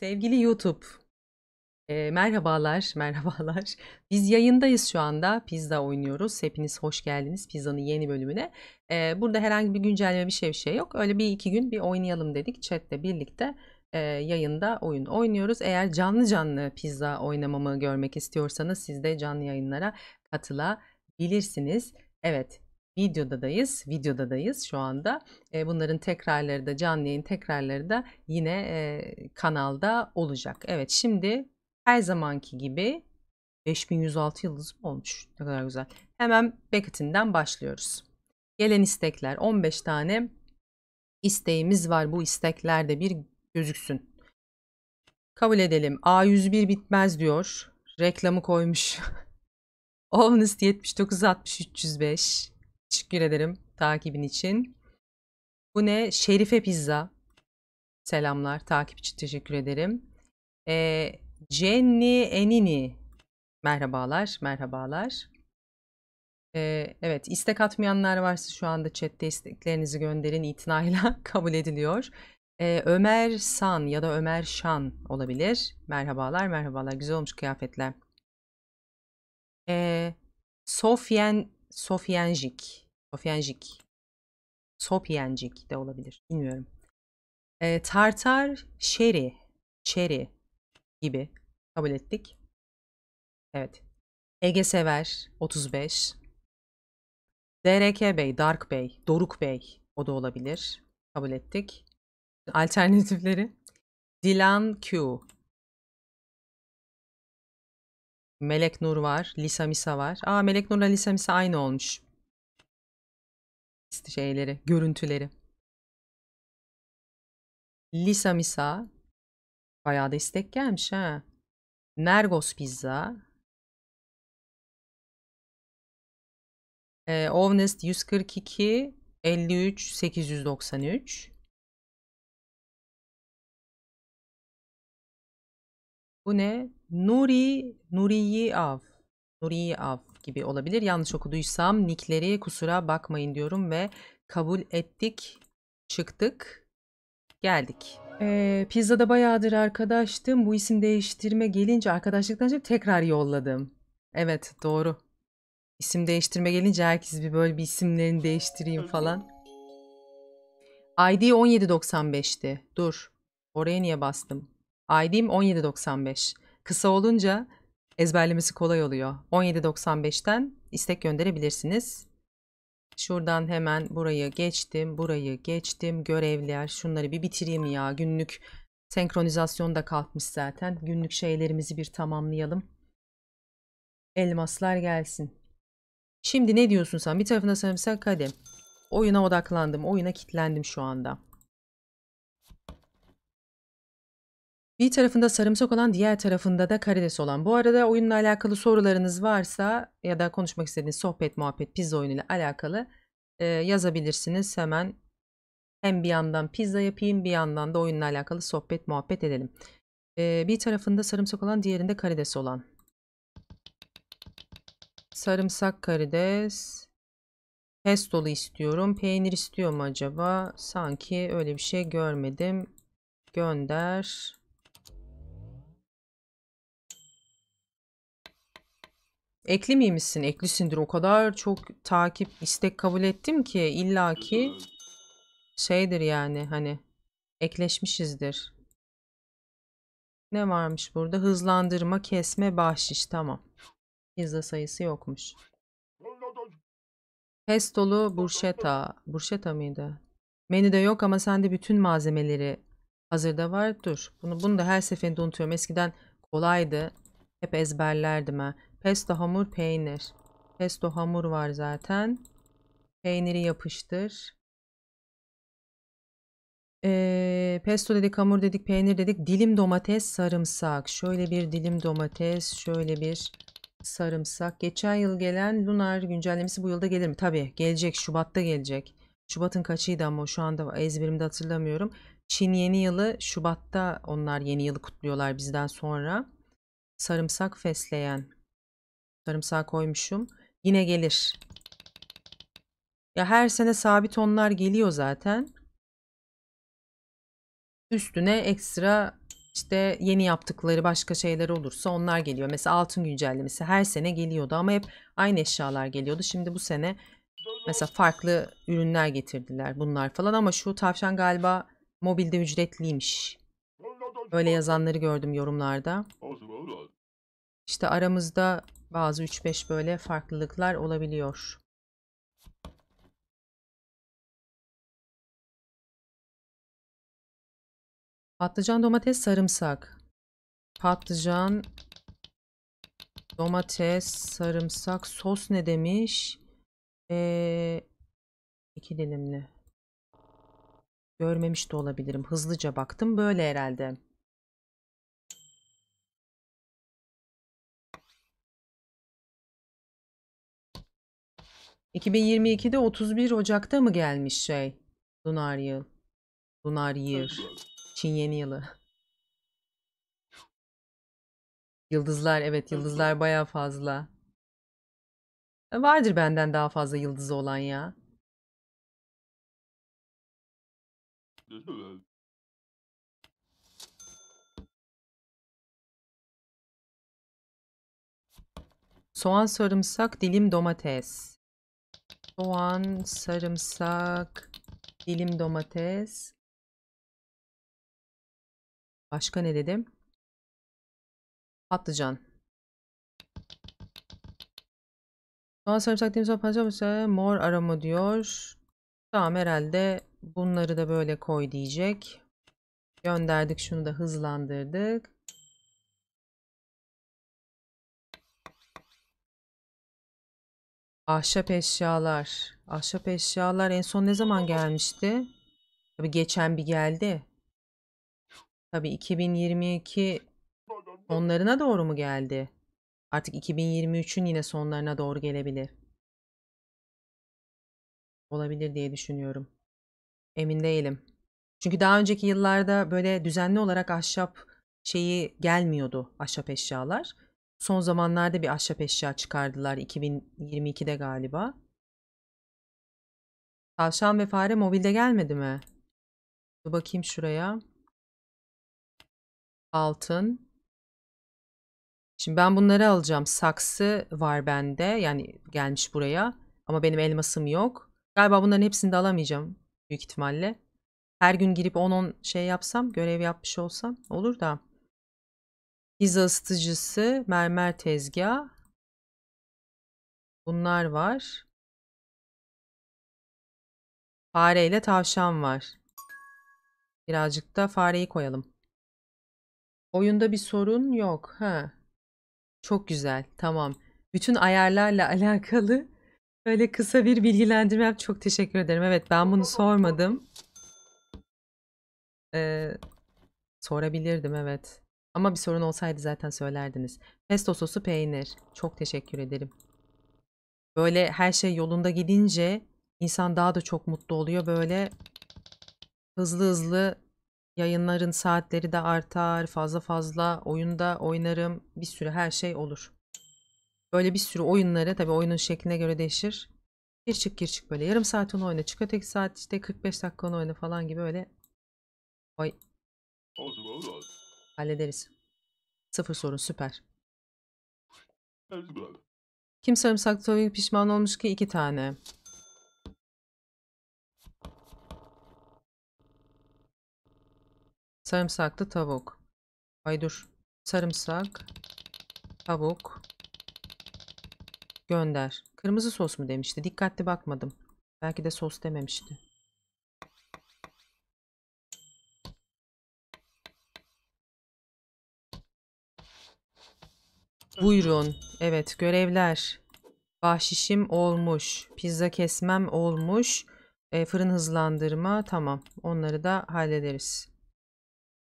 Sevgili YouTube, e, merhabalar, merhabalar. Biz yayındayız şu anda, pizza oynuyoruz. Hepiniz hoş geldiniz pizzanın yeni bölümüne. E, burada herhangi bir güncelleme bir şey bir şey yok. Öyle bir iki gün bir oynayalım dedik chatle birlikte. E, yayında oyun oynuyoruz. Eğer canlı canlı pizza oynamamı görmek istiyorsanız siz de canlı yayınlara katılabilirsiniz. Evet, videodadayız. Videodadayız şu anda. E, bunların tekrarları da canlı yayın tekrarları da yine e, kanalda olacak. Evet şimdi her zamanki gibi 5106 yıldız mı olmuş? Ne kadar güzel. Hemen Beckett'inden başlıyoruz. Gelen istekler 15 tane isteğimiz var. Bu istekler de bir gözüksün. Kabul edelim. A101 bitmez diyor. Reklamı koymuş. Ovnus 79 60 305 Teşekkür ederim takibin için. Bu ne? Şerife Pizza. Selamlar. Takip için teşekkür ederim. Ee, Jenny Enini. Merhabalar. Merhabalar. Ee, evet istek atmayanlar varsa şu anda chatte isteklerinizi gönderin itinayla kabul ediliyor. Ee, Ömer San ya da Ömer Şan olabilir. Merhabalar merhabalar güzel olmuş kıyafetler. Ee, Sofyen Sofyencik. Sofyencik. Sopyencik de olabilir. Bilmiyorum. E, tartar şeri. Şeri gibi kabul ettik. Evet. Ege Sever 35. DRK Bey, Dark Bey, Doruk Bey o da olabilir. Kabul ettik. Alternatifleri. Dilan Q, Melek Nur var. Lisa Misa var. Aa Melek Nur'la Lisa Misa aynı olmuş. Şeyleri, görüntüleri. Lisa Misa. Bayağı da istek gelmiş ha. Nergos Pizza. Ee, Ovnest 142 53 893. Bu ne? Nuri, Nuriyi Av, Nuriyi Av gibi olabilir. Yanlış okuduysam nickleri kusura bakmayın diyorum ve kabul ettik, çıktık, geldik. Ee, pizzada bayağıdır arkadaştım. Bu isim değiştirme gelince arkadaşlıktan sonra tekrar yolladım. Evet doğru. İsim değiştirme gelince herkes bir böyle bir isimlerini değiştireyim falan. ID 17.95'ti. Dur. Oraya niye bastım? ID'm 17.95. Kısa olunca ezberlemesi kolay oluyor. 17.95'ten istek gönderebilirsiniz. Şuradan hemen burayı geçtim, burayı geçtim. Görevler, şunları bir bitireyim ya. Günlük senkronizasyon da kalkmış zaten. Günlük şeylerimizi bir tamamlayalım. Elmaslar gelsin. Şimdi ne diyorsun sen? Bir tarafına sarımsak hadi. Oyuna odaklandım. Oyuna kilitlendim şu anda. Bir tarafında sarımsak olan diğer tarafında da karides olan. Bu arada oyunla alakalı sorularınız varsa ya da konuşmak istediğiniz sohbet, muhabbet, pizza oyunuyla alakalı e, yazabilirsiniz. Hemen hem bir yandan pizza yapayım bir yandan da oyunla alakalı sohbet, muhabbet edelim. E, bir tarafında sarımsak olan diğerinde karides olan. Sarımsak karides. Pestolu istiyorum. Peynir istiyor mu acaba? Sanki öyle bir şey görmedim. Gönder. Ekli miymişsin? Eklisindir. O kadar çok takip, istek kabul ettim ki illaki şeydir yani hani ekleşmişizdir. Ne varmış burada? Hızlandırma, kesme, bahşiş. Tamam. Hızla sayısı yokmuş. Pestolu burşeta. Burşeta mıydı? Menüde yok ama sende bütün malzemeleri hazırda var. Dur. Bunu, bunu da her seferinde unutuyorum. Eskiden kolaydı. Hep ezberlerdim ha. Pesto hamur peynir. Pesto hamur var zaten. Peyniri yapıştır. Ee, pesto dedik, hamur dedik, peynir dedik. Dilim domates, sarımsak. Şöyle bir dilim domates, şöyle bir sarımsak. Geçen yıl gelen Lunar güncellemesi bu yılda gelir mi? Tabii gelecek. Şubat'ta gelecek. Şubat'ın kaçıydı ama şu anda ezberimde hatırlamıyorum. Çin yeni yılı Şubat'ta onlar yeni yılı kutluyorlar bizden sonra. Sarımsak fesleğen. Sarımsağı koymuşum. Yine gelir. Ya her sene sabit onlar geliyor zaten. Üstüne ekstra işte yeni yaptıkları başka şeyler olursa onlar geliyor. Mesela altın güncellemesi her sene geliyordu ama hep aynı eşyalar geliyordu. Şimdi bu sene mesela farklı ürünler getirdiler bunlar falan ama şu tavşan galiba mobilde ücretliymiş. Öyle yazanları gördüm yorumlarda. İşte aramızda bazı 3-5 böyle farklılıklar olabiliyor. Patlıcan, domates, sarımsak. Patlıcan, domates, sarımsak, sos ne demiş? Ee, iki dilimli. Görmemiş de olabilirim. Hızlıca baktım böyle herhalde. 2022'de 31 Ocak'ta mı gelmiş şey? Lunar yıl. Lunar year. Çin yeni yılı. Yıldızlar evet yıldızlar baya fazla. E, vardır benden daha fazla yıldızı olan ya. Soğan sarımsak dilim domates soğan, sarımsak, dilim domates. Başka ne dedim? Patlıcan. Soğan, sarımsak, dilim soğan, patlıcan mor aroma diyor. Tamam herhalde bunları da böyle koy diyecek. Gönderdik şunu da hızlandırdık. Ahşap eşyalar. Ahşap eşyalar en son ne zaman gelmişti? Tabii geçen bir geldi. Tabii 2022 sonlarına doğru mu geldi? Artık 2023'ün yine sonlarına doğru gelebilir. Olabilir diye düşünüyorum. Emin değilim. Çünkü daha önceki yıllarda böyle düzenli olarak ahşap şeyi gelmiyordu ahşap eşyalar. Son zamanlarda bir ahşap eşya çıkardılar 2022'de galiba. Tavşan ve fare mobilde gelmedi mi? Dur bakayım şuraya. Altın. Şimdi ben bunları alacağım. Saksı var bende. Yani gelmiş buraya. Ama benim elmasım yok. Galiba bunların hepsini de alamayacağım. Büyük ihtimalle. Her gün girip 10-10 şey yapsam, görev yapmış olsam olur da. Pizza ısıtıcısı, mermer tezgah. Bunlar var. Fare ile tavşan var. Birazcık da fareyi koyalım. Oyunda bir sorun yok. Ha. Çok güzel. Tamam. Bütün ayarlarla alakalı böyle kısa bir bilgilendirme yap. Çok teşekkür ederim. Evet ben bunu sormadım. Ee, sorabilirdim evet. Ama bir sorun olsaydı zaten söylerdiniz. Pesto sosu peynir. Çok teşekkür ederim. Böyle her şey yolunda gidince insan daha da çok mutlu oluyor. Böyle hızlı hızlı yayınların saatleri de artar. Fazla fazla oyunda oynarım. Bir sürü her şey olur. Böyle bir sürü oyunları tabii oyunun şekline göre değişir. Gir çık gir çık böyle yarım saat onu oyna çık öteki saat işte 45 dakika onu oyna falan gibi öyle. Oy. Hallederiz. Sıfır sorun süper. Kim sarımsaklı tavuğu pişman olmuş ki iki tane. Sarımsaklı tavuk. Ay dur. Sarımsak. Tavuk. Gönder. Kırmızı sos mu demişti. Dikkatli bakmadım. Belki de sos dememişti. Buyurun. Evet görevler. Bahşişim olmuş. Pizza kesmem olmuş. E, fırın hızlandırma tamam. Onları da hallederiz.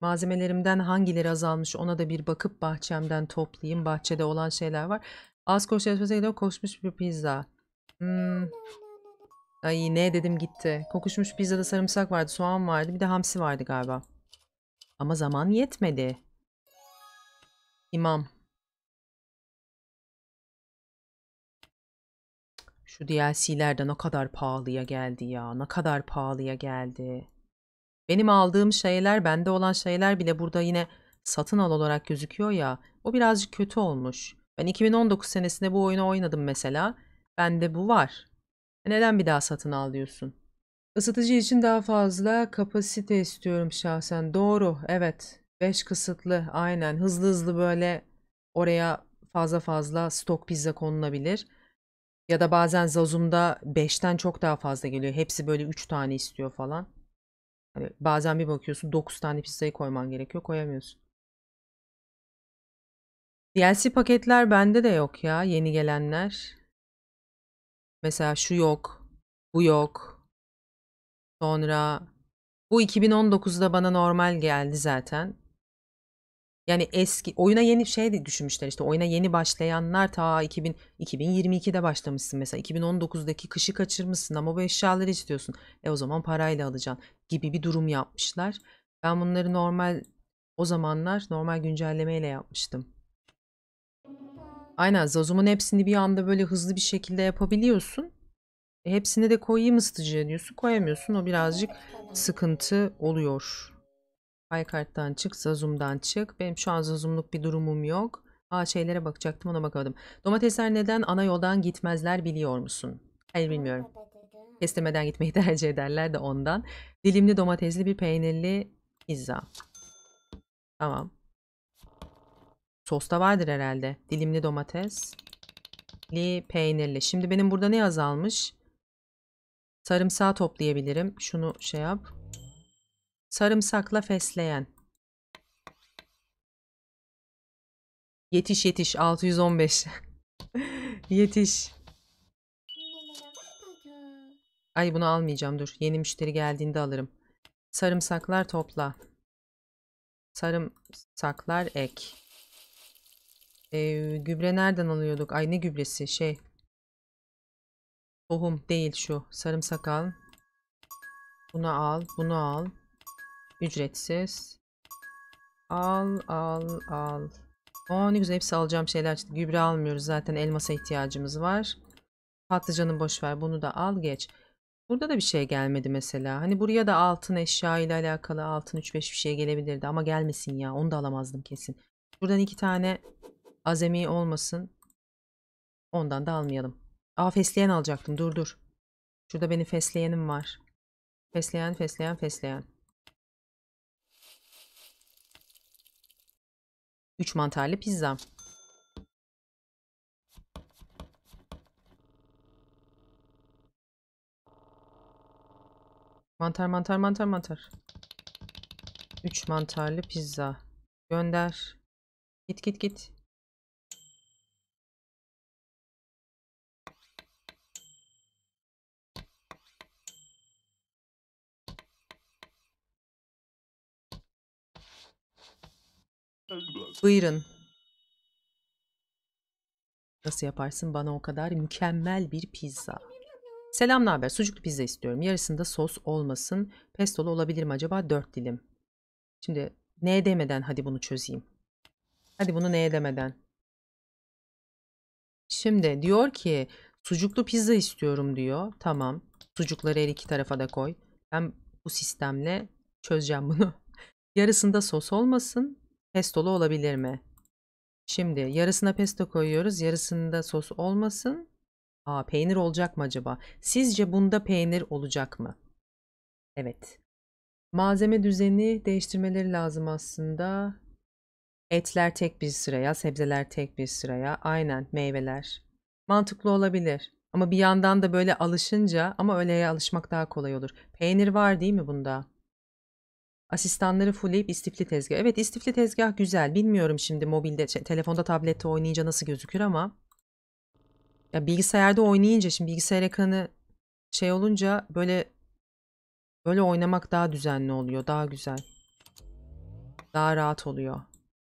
Malzemelerimden hangileri azalmış ona da bir bakıp bahçemden toplayayım. Bahçede olan şeyler var. Az koşu yarışmasına koşmuş bir pizza. Hmm. Ay ne dedim gitti. Kokuşmuş pizzada sarımsak vardı, soğan vardı, bir de hamsi vardı galiba. Ama zaman yetmedi. İmam. Şu DLC'ler de ne kadar pahalıya geldi ya. Ne kadar pahalıya geldi. Benim aldığım şeyler, bende olan şeyler bile burada yine satın al olarak gözüküyor ya. O birazcık kötü olmuş. Ben 2019 senesinde bu oyunu oynadım mesela. Bende bu var. E neden bir daha satın al diyorsun? Isıtıcı için daha fazla kapasite istiyorum şahsen. Doğru, evet. 5 kısıtlı, aynen. Hızlı hızlı böyle oraya fazla fazla stok pizza konulabilir. Ya da bazen Zazum'da 5'ten çok daha fazla geliyor. Hepsi böyle 3 tane istiyor falan. Hani bazen bir bakıyorsun 9 tane pizzayı koyman gerekiyor. Koyamıyorsun. DLC paketler bende de yok ya. Yeni gelenler. Mesela şu yok. Bu yok. Sonra bu 2019'da bana normal geldi zaten. Yani eski oyuna yeni şey de düşünmüşler işte oyuna yeni başlayanlar ta 2000 2022'de başlamışsın mesela 2019'daki kışı kaçırmışsın ama bu eşyaları istiyorsun. E o zaman parayla alacaksın gibi bir durum yapmışlar. Ben bunları normal o zamanlar normal güncellemeyle yapmıştım. Aynen Zazum'un hepsini bir anda böyle hızlı bir şekilde yapabiliyorsun. E, hepsini de koyayım ısıtıcıya diyorsun koyamıyorsun o birazcık sıkıntı oluyor. Paykart'tan çıksa Zoom'dan çık. Benim şu an Zoom'luk bir durumum yok. Aa şeylere bakacaktım ona bakamadım. Domatesler neden ana yoldan gitmezler biliyor musun? Hayır bilmiyorum. Kestirmeden gitmeyi tercih ederler de ondan. Dilimli domatesli bir peynirli pizza. Tamam. Sosta vardır herhalde. Dilimli domatesli Li peynirli. Şimdi benim burada ne azalmış? Sarımsağı toplayabilirim. Şunu şey yap. Sarımsakla fesleğen. Yetiş yetiş 615. yetiş. Ay bunu almayacağım dur. Yeni müşteri geldiğinde alırım. Sarımsaklar topla. Sarımsaklar ek. Ee, gübre nereden alıyorduk? Ay ne gübresi şey. Tohum değil şu. Sarımsak al. Bunu al. Bunu al. Ücretsiz. Al al al. O ne güzel hepsi alacağım şeyler çıktı. Gübre almıyoruz zaten elmasa ihtiyacımız var. Patlıcanı boş ver bunu da al geç. Burada da bir şey gelmedi mesela. Hani buraya da altın eşya ile alakalı altın 3-5 bir şey gelebilirdi ama gelmesin ya. Onu da alamazdım kesin. Buradan iki tane azemi olmasın. Ondan da almayalım. Aa fesleğen alacaktım. Dur dur. Şurada benim fesleğenim var. Fesleğen fesleğen fesleğen. 3 mantarlı pizza. Mantar mantar mantar mantar. 3 mantarlı pizza. Gönder. Git git git. Buyurun. Nasıl yaparsın bana o kadar mükemmel bir pizza. Selam ne haber? Sucuklu pizza istiyorum. Yarısında sos olmasın. Pestolu olabilir mi acaba? Dört dilim. Şimdi ne demeden hadi bunu çözeyim. Hadi bunu ne demeden. Şimdi diyor ki sucuklu pizza istiyorum diyor. Tamam. Sucukları her iki tarafa da koy. Ben bu sistemle çözeceğim bunu. Yarısında sos olmasın. Pestolu olabilir mi? Şimdi yarısına pesto koyuyoruz. Yarısında sos olmasın. Aa peynir olacak mı acaba? Sizce bunda peynir olacak mı? Evet. Malzeme düzeni değiştirmeleri lazım aslında. Etler tek bir sıraya, sebzeler tek bir sıraya. Aynen meyveler. Mantıklı olabilir. Ama bir yandan da böyle alışınca ama öyleye alışmak daha kolay olur. Peynir var değil mi bunda? Asistanları fullleyip istifli tezgah. Evet istifli tezgah güzel. Bilmiyorum şimdi mobilde, şey, telefonda, tablette oynayınca nasıl gözükür ama ya bilgisayarda oynayınca şimdi bilgisayar ekranı şey olunca böyle böyle oynamak daha düzenli oluyor. Daha güzel. Daha rahat oluyor.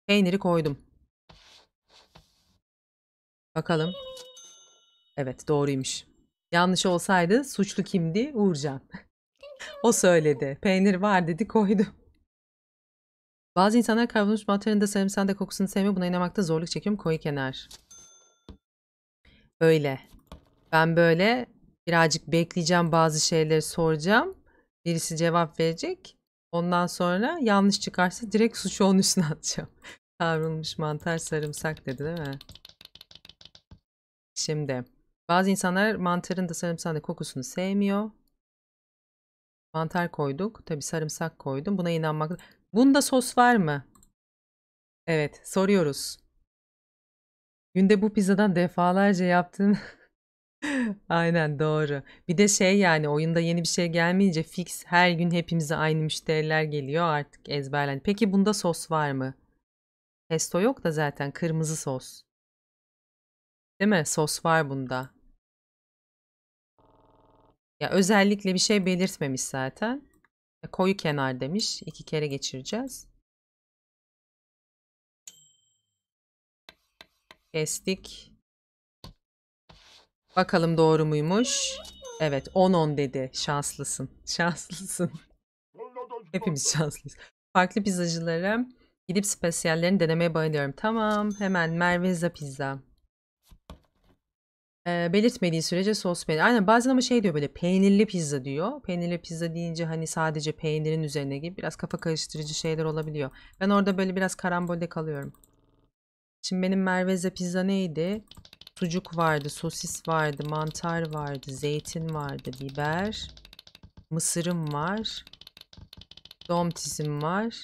Peyniri koydum. Bakalım. Evet doğruymuş. Yanlış olsaydı suçlu kimdi? Uğurcan. O söyledi. Peynir var dedi koydu. Bazı insanlar kavrulmuş mantarın da sarımsağın da kokusunu sevmiyor. Buna inanmakta zorluk çekiyorum. Koyu kenar. Öyle. Ben böyle birazcık bekleyeceğim bazı şeyleri soracağım. Birisi cevap verecek. Ondan sonra yanlış çıkarsa direkt suçu onun üstüne atacağım. Kavrulmuş mantar sarımsak dedi değil mi? Şimdi bazı insanlar mantarın da sarımsağın da kokusunu sevmiyor. Mantar koyduk. tabii sarımsak koydum. Buna inanmak. Bunda sos var mı? Evet soruyoruz. Günde bu pizzadan defalarca yaptın Aynen doğru. Bir de şey yani oyunda yeni bir şey gelmeyince fix her gün hepimize aynı müşteriler geliyor artık ezberlen. Peki bunda sos var mı? Pesto yok da zaten kırmızı sos. Değil mi? Sos var bunda. Ya özellikle bir şey belirtmemiş zaten. E, koyu kenar demiş. İki kere geçireceğiz. Kestik. Bakalım doğru muymuş? Evet 10-10 dedi. Şanslısın. Şanslısın. Hepimiz şanslıyız. Farklı pizzacılara gidip spesiyallerini denemeye bayılıyorum. Tamam hemen Merveza Pizza e, belirtmediği sürece sos peynir. Aynen bazen ama şey diyor böyle peynirli pizza diyor. Peynirli pizza deyince hani sadece peynirin üzerine gibi biraz kafa karıştırıcı şeyler olabiliyor. Ben orada böyle biraz karambolde kalıyorum. Şimdi benim Merveze pizza neydi? Sucuk vardı, sosis vardı, mantar vardı, zeytin vardı, biber, mısırım var, domatesim var.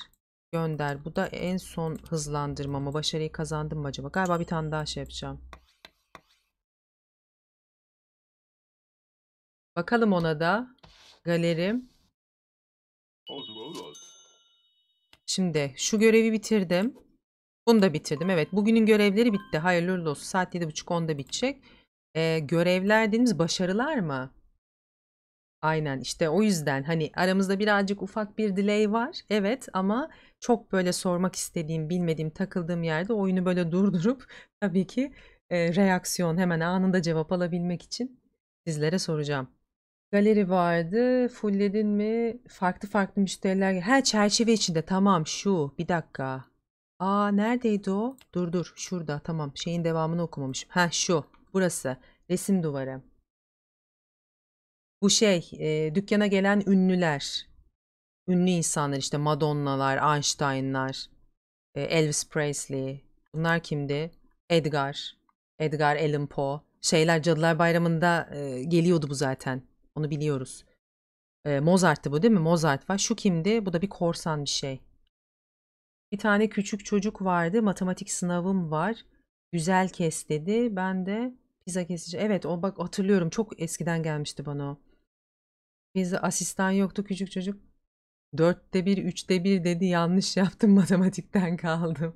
Gönder. Bu da en son hızlandırmama. Başarıyı kazandım mı acaba? Galiba bir tane daha şey yapacağım. Bakalım ona da. Galerim. Şimdi şu görevi bitirdim. Bunu da bitirdim. Evet bugünün görevleri bitti. Hayırlı olsun. Saat 730 onda bitecek. Ee, görevler dediğimiz başarılar mı? Aynen işte o yüzden hani aramızda birazcık ufak bir delay var. Evet ama çok böyle sormak istediğim, bilmediğim, takıldığım yerde oyunu böyle durdurup tabii ki e, reaksiyon hemen anında cevap alabilmek için sizlere soracağım. Galeri vardı. Fulledin mi? Farklı farklı müşteriler. Ha çerçeve içinde. Tamam şu. Bir dakika. Aa neredeydi o? Dur dur. Şurada. Tamam. Şeyin devamını okumamışım. Ha şu. Burası. Resim duvarı. Bu şey. E, dükkana gelen ünlüler. Ünlü insanlar işte. Madonna'lar, Einstein'lar, e, Elvis Presley. Bunlar kimdi? Edgar. Edgar Allan Poe. Şeyler Cadılar Bayramı'nda e, geliyordu bu zaten onu biliyoruz. E, Mozart'tı bu değil mi? Mozart var. Şu kimdi? Bu da bir korsan bir şey. Bir tane küçük çocuk vardı. Matematik sınavım var. Güzel kes dedi. Ben de pizza kesici. Evet o bak hatırlıyorum. Çok eskiden gelmişti bana o. Bizde asistan yoktu küçük çocuk. Dörtte bir, üçte bir dedi yanlış yaptım matematikten kaldım.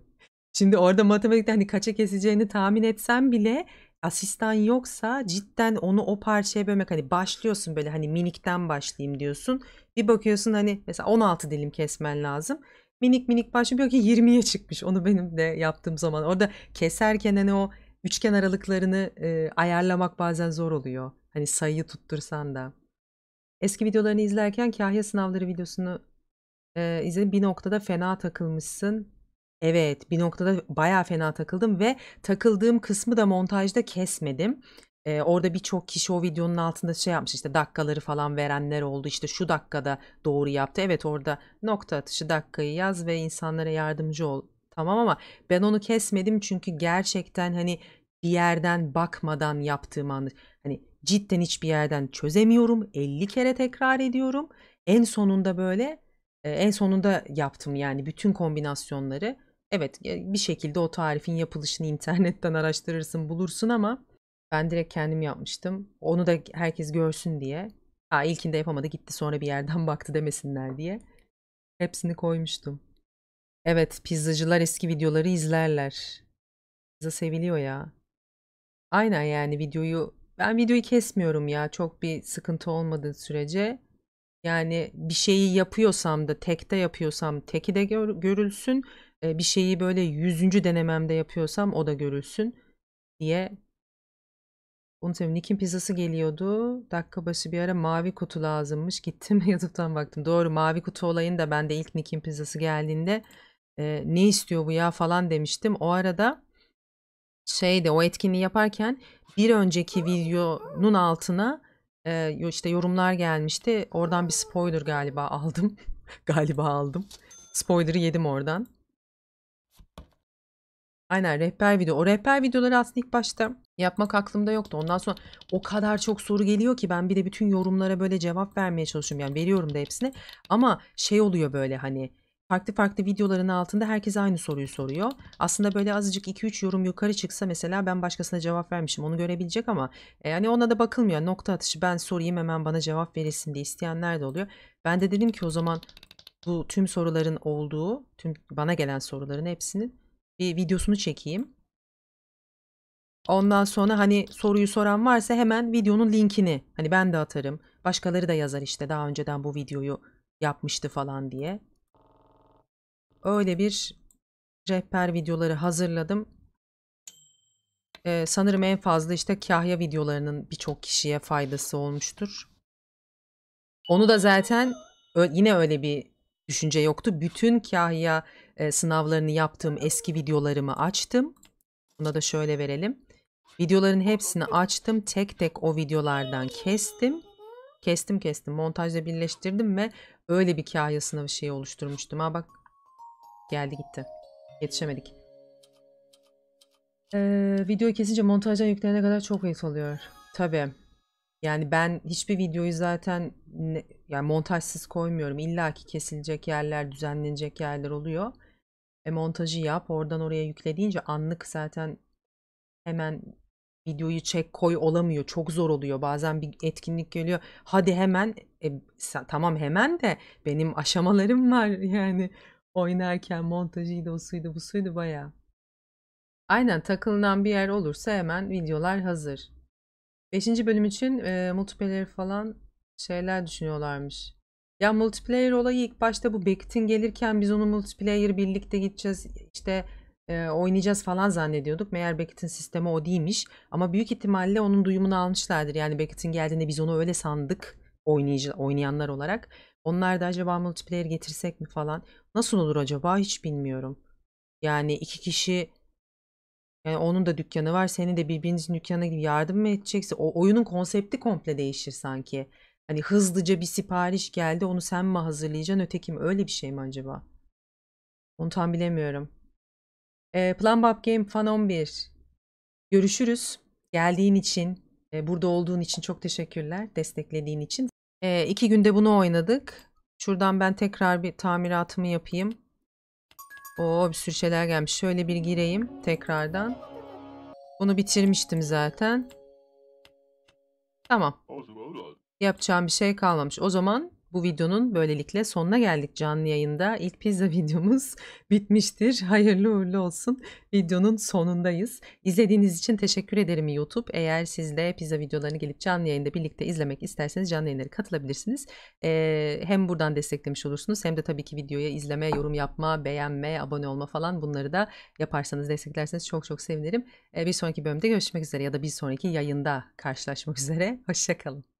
Şimdi orada matematikten hani kaça keseceğini tahmin etsen bile asistan yoksa cidden onu o parçaya bölmek hani başlıyorsun böyle hani minikten başlayayım diyorsun. Bir bakıyorsun hani mesela 16 dilim kesmen lazım. Minik minik başlıyor ki 20'ye çıkmış. Onu benim de yaptığım zaman orada keserken hani o üçgen aralıklarını e, ayarlamak bazen zor oluyor. Hani sayıyı tuttursan da. Eski videolarını izlerken kahya sınavları videosunu e, izledim. Bir noktada fena takılmışsın. Evet, bir noktada baya fena takıldım ve takıldığım kısmı da montajda kesmedim. Eee, orada birçok kişi o videonun altında şey yapmış, işte dakikaları falan verenler oldu. işte "Şu dakikada doğru yaptı." Evet, orada nokta atışı dakikayı yaz ve insanlara yardımcı ol. Tamam ama ben onu kesmedim çünkü gerçekten, hani, bir yerden bakmadan yaptığım anı Hani, cidden hiçbir yerden çözemiyorum. 50 kere tekrar ediyorum. En sonunda böyle, e, en sonunda yaptım yani bütün kombinasyonları evet bir şekilde o tarifin yapılışını internetten araştırırsın bulursun ama ben direkt kendim yapmıştım. Onu da herkes görsün diye. Ha ilkinde yapamadı gitti sonra bir yerden baktı demesinler diye. Hepsini koymuştum. Evet pizzacılar eski videoları izlerler. Pizza seviliyor ya. Aynen yani videoyu ben videoyu kesmiyorum ya çok bir sıkıntı olmadığı sürece. Yani bir şeyi yapıyorsam da tekte yapıyorsam teki de gör, görülsün e, bir şeyi böyle yüzüncü denememde yapıyorsam o da görülsün diye Unutamıyorum. Nick'in pizzası geliyordu. Dakika başı bir ara mavi kutu lazımmış. Gittim YouTube'dan baktım. Doğru mavi kutu olayını da ben de ilk Nick'in pizzası geldiğinde e, ne istiyor bu ya falan demiştim. O arada şeyde o etkinliği yaparken bir önceki videonun altına e, işte yorumlar gelmişti. Oradan bir spoiler galiba aldım. galiba aldım. Spoiler'ı yedim oradan. Aynen rehber video. O rehber videoları aslında ilk başta yapmak aklımda yoktu. Ondan sonra o kadar çok soru geliyor ki ben bir de bütün yorumlara böyle cevap vermeye çalışıyorum. Yani veriyorum da hepsine. Ama şey oluyor böyle hani farklı farklı videoların altında herkes aynı soruyu soruyor. Aslında böyle azıcık 2-3 yorum yukarı çıksa mesela ben başkasına cevap vermişim onu görebilecek ama yani e, ona da bakılmıyor. Nokta atışı ben sorayım hemen bana cevap verilsin diye isteyenler de oluyor. Ben de dedim ki o zaman bu tüm soruların olduğu, tüm bana gelen soruların hepsinin bir videosunu çekeyim. Ondan sonra hani soruyu soran varsa hemen videonun linkini hani ben de atarım. Başkaları da yazar işte daha önceden bu videoyu yapmıştı falan diye. Öyle bir rehber videoları hazırladım. Ee, sanırım en fazla işte kahya videolarının birçok kişiye faydası olmuştur. Onu da zaten yine öyle bir düşünce yoktu. Bütün kahya e, sınavlarını yaptığım eski videolarımı açtım. Buna da şöyle verelim. Videoların hepsini açtım. Tek tek o videolardan kestim. Kestim kestim. Montajla birleştirdim ve öyle bir kahya sınavı şeyi oluşturmuştum. Ha bak geldi gitti. Yetişemedik. Ee, videoyu kesince montajdan yüklenene kadar çok vakit oluyor. Tabii. Yani ben hiçbir videoyu zaten ne, yani montajsız koymuyorum. İlla ki kesilecek yerler, düzenlenecek yerler oluyor e, montajı yap oradan oraya yüklediğince anlık zaten hemen videoyu çek koy olamıyor çok zor oluyor bazen bir etkinlik geliyor hadi hemen e, sen, tamam hemen de benim aşamalarım var yani oynarken montajıydı o suydu bu suydu baya. Aynen takılınan bir yer olursa hemen videolar hazır. Beşinci bölüm için e, multiplayer falan şeyler düşünüyorlarmış. Ya multiplayer olayı ilk başta bu Beckett'in gelirken biz onu multiplayer birlikte gideceğiz işte e, oynayacağız falan zannediyorduk. Meğer Beckett'in sistemi o değilmiş. Ama büyük ihtimalle onun duyumunu almışlardır. Yani Beckett'in geldiğinde biz onu öyle sandık oynayıcı, oynayanlar olarak. Onlar da acaba multiplayer getirsek mi falan. Nasıl olur acaba hiç bilmiyorum. Yani iki kişi yani onun da dükkanı var. Senin de birbirinizin dükkanına yardım mı edeceksin? O oyunun konsepti komple değişir sanki. Hani hızlıca bir sipariş geldi onu sen mi hazırlayacaksın öteki mi öyle bir şey mi acaba? Onu tam bilemiyorum. E, Plumbab Game Fan 11 görüşürüz. Geldiğin için, e, burada olduğun için çok teşekkürler. Desteklediğin için. E, iki günde bunu oynadık. Şuradan ben tekrar bir tamiratımı yapayım. Oo bir sürü şeyler gelmiş. Şöyle bir gireyim tekrardan. Bunu bitirmiştim zaten. Tamam. Yapacağım bir şey kalmamış. O zaman bu videonun böylelikle sonuna geldik canlı yayında. İlk pizza videomuz bitmiştir. Hayırlı uğurlu olsun. Videonun sonundayız. İzlediğiniz için teşekkür ederim YouTube. Eğer siz de pizza videolarını gelip canlı yayında birlikte izlemek isterseniz canlı yayınlara katılabilirsiniz. Ee, hem buradan desteklemiş olursunuz hem de tabii ki videoya izleme, yorum yapma, beğenme, abone olma falan bunları da yaparsanız desteklerseniz çok çok sevinirim. Ee, bir sonraki bölümde görüşmek üzere ya da bir sonraki yayında karşılaşmak üzere. Hoşçakalın.